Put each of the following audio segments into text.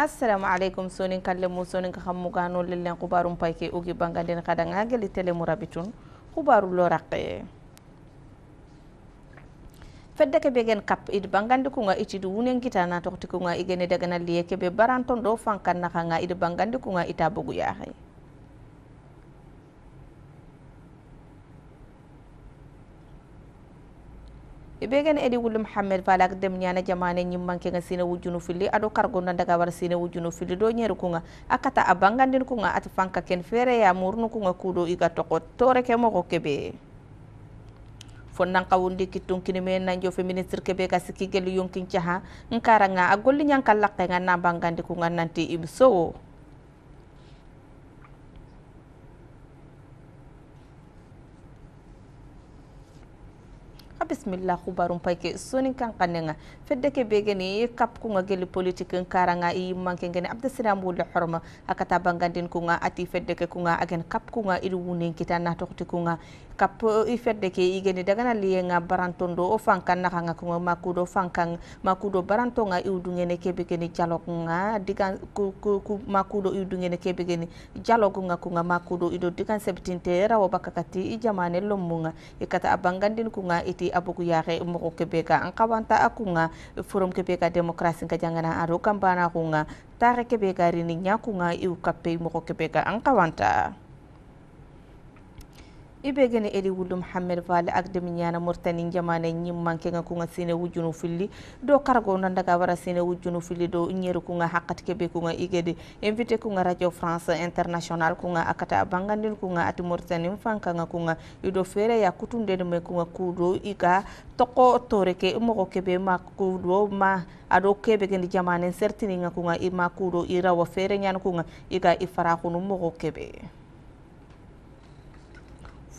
assalamu aleykum sonin kalle mu sonin ka xammu gano lellen xubarum pay ke ugi banganden xadanga geli télé mu rabitun xubaru lo raqe fedde ke begen kap id bangandi kunga itid wunen gita na toxti kunga igene na liye kebe baranton do fankan naxanga id bangandi kunga ita bogu yaxe ɓe gen eɗi wulli falak dem ñana jamane ñimmankega sine wujjunu filli aɗo cargo na daga war sine wujjunu fili do ñeru kuga akkata a bangandin kuga ata fanka ken feere ya murnu kuga kuuɗo iga toko tore toreke mogo keɓe fonnan kawundi kittunkini men nan jofe ministre kebe ga sikki gelu yonkin caha n karanga a golliñankallaqe ga na bangandi kuga nanti im sowo bismillah khubarum payke sonin kan kanenga fedde ke begeni kap kunga geli politique karanga i manke ngene abdasiram wulle horma akata bangandin kunga ati fedde ke kunga agen kap kunga idu wunen kitana tokti kunga kap uh, i fedde ke igeni dagana liyenga barantondo o fankan nakanga kunga makudo fankan makudo barantonga iudu ngene ke begeni jalokunga digan ku, ku, ku makudo iudu ngene ke begeni jalokunga kunga makudo ido digan sebtinte rawo bakakati i jamane lomunga ikata abangandin kunga iti abugu yage mogo kebeka ankawanta akunga forum kebeka demokrasi nkajangana aro kambana taxe kebe ga rini nyakunga iu kape mogo kebeka ankawanta ibegene edi wulu mohammed vale agdemi ñana mortani jamana ñimmanke ga kuga sine wujjunu filli do cargo nandaga wara sine wujjunu filli do ñeru kuga hakkati keɓe kuga igede invité kuga radio france international kuga akata bangandin kuga ati mortani fankaga kuga ido feere ya kutundede me kuga kuuɗo iga toko toreke mogo keɓe ma kuuɗo ma aɗo keɓegeni jamane sertiniga kuga ima kuuɗo irawa feere ñan kuga iga ifara kunu mogo keɓe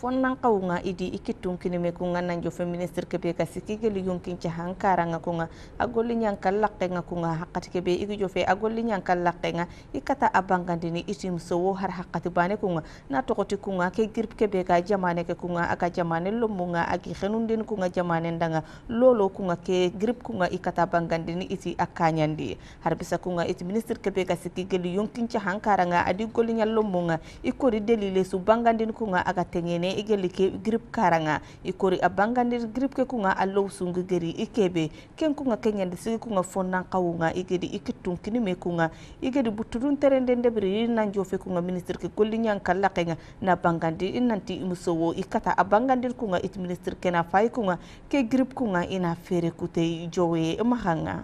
fonnan qawunga idi ikitun kinime kunga nanjo feministir kebe ka sikigeli yunkin ci hankaranga kunga a golli ñankal laqenga kunga hakkati kebe igi jofe a golli ñankal laqenga ikata a bangandini itim sowo har hakkati bane kunga na togoti kunga ke girb kebe ka jamane ke kunga aka jamane lomunga agi xenundin kunga jamane ndanga lolo kunga ke girb kunga ikata bangandini iti a kañandi har bisa kunga iti ministir kebe ka sikigeli yunkin ci hankaranga adi golli ñal lomunga ikori delile su bangandini kunga aga tengene me i geli ke grip karanga i kori a bangandir grip ke kunga a low sungu geri i kebe ken kunga kenyandi sigi kunga fonnan kawunga i gedi i kitun kini me kunga i gedi buturun terenden debiri i nan jofe kunga ministre ke golli nyan kalla kenga na bangandir i nanti i musowo i kata a bangandir kunga it ministre kena na fayi kunga ke grip kunga ina fere kute i jowe i mahanga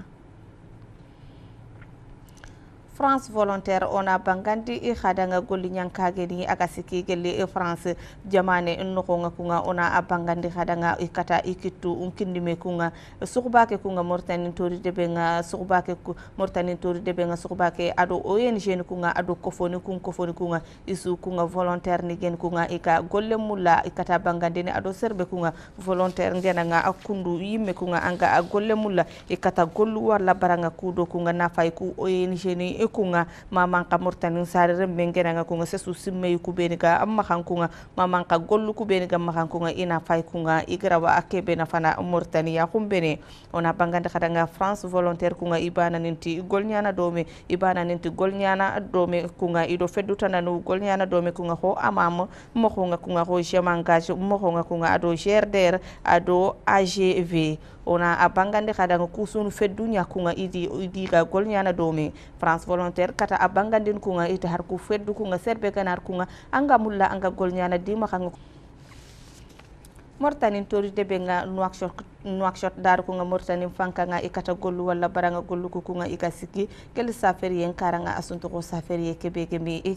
france volontaire ona bangandi i khadanga golli ñankageni ga sikki gelli france jamane noxonga kunga ona a bangandi khadanga i kata i kittu kindime kunga suxbake kunga mortanin tori debenga suxbake mortanin tori debenga suxbake ado ong ni kunga ado kofoni kun kofoni kunga su kunga volontaire ni gen kunga ika golle mulla i kata bangandini ado serbe kunga volontaire ngenanga a kundu yimme kunga anga a golle mulla i kata gollu warla baranga kudo kunga nafayi ku ong ni simmai kunga maman ka murtanin saririn bengena nga kunga sesu simmai kubeni ga amma hankunga maman ka gollu kubeni ga mahankunga ina fai kunga igrawa akebe na fana murtani ya kumbene ona bangande kada nga france volontaire kunga ibana ninti golnyana dome ibana ninti golnyana dome kunga ido feddutana no golnyana dome kunga ho amam mo kunga kunga ho jemangage mo kunga kunga ado gerder ado agv ona a bangande hadanga kusunu fedduña kunga idi idiga golñana dowme france volontaire kata a banganden kunga ita har ku feddu kunga serbe kana har kunga anga mulla anga golñana dima kanga mortanin toride ɓe ga noakchot nouakchott dar kunga mauritanie fankanga i kata gollu walla baranga gollugu kunga iga sikki gel saferiyen karanga asuntogo saferiye kebe gembe i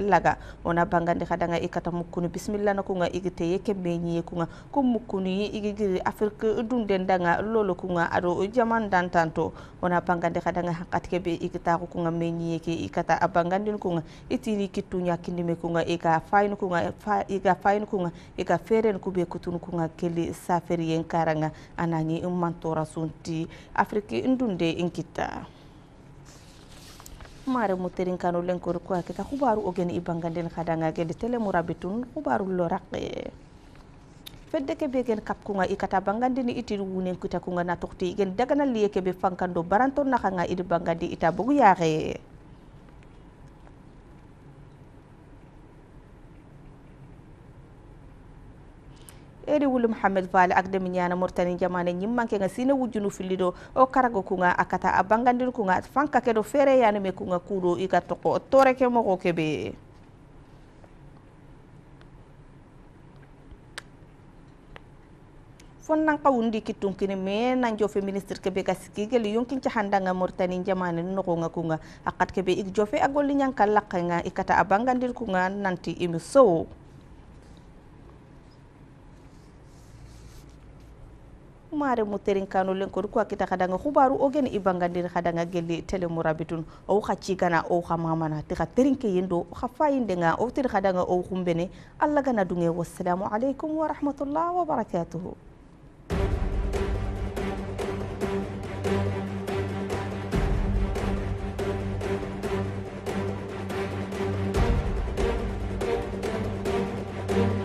laga wona bangandi hadanga i kata mukkunu bisimilla na kunga igi teye kembe ñiye kunga ko mukkuni igi giri afrique dunden lolo kunga aɗo jaman dantanto wona bangandi hadanga hakkati kebe igi taku kunga me ñiye ke i kata a kunga itini kittu ñakkindime kunga iga fayin kunga iga fayin kunga iga feren kube kutun kunga keli saferiyen karanga anani ummanto rasunti afriki indunde inkita mare muterin kanu lenkor ko akita khubaru ogen ibanganden khadanga gede tele murabitun khubaru loraqe fedde ke begen kapku nga ikata bangandi ni itir wunen kuta kunga na tokti gen daganal liye ke be fankando baranto na kanga ir ita bugu eri wulu mohamed vale ak demi ñana mortani jamane ñimmanke nga sine wujjunu filido o karago kunga akata a bangandir kunga fanka keɗo feere yanume kunga kuuɗo iga toko toreke mogo keɓe fonnan kawundi kittunkini me nanjofe ministre keɓe ga sikigeli yonkinca handanga mortani jamane nogonga kunga akat keɓe ik jofe a golli ñankal lakkanga ikata a bangandir kunga nanti imi sowo mare muteren kano lenkor ku akita kadanga khubaru ogen ibangandir kadanga gelli tele murabitun o kha chigana o kha mamana ti kha terinke yendo kha fayinde nga o tir kadanga o khumbene alla gana dunge wassalamu alaikum wa rahmatullahi wa barakatuhu thank you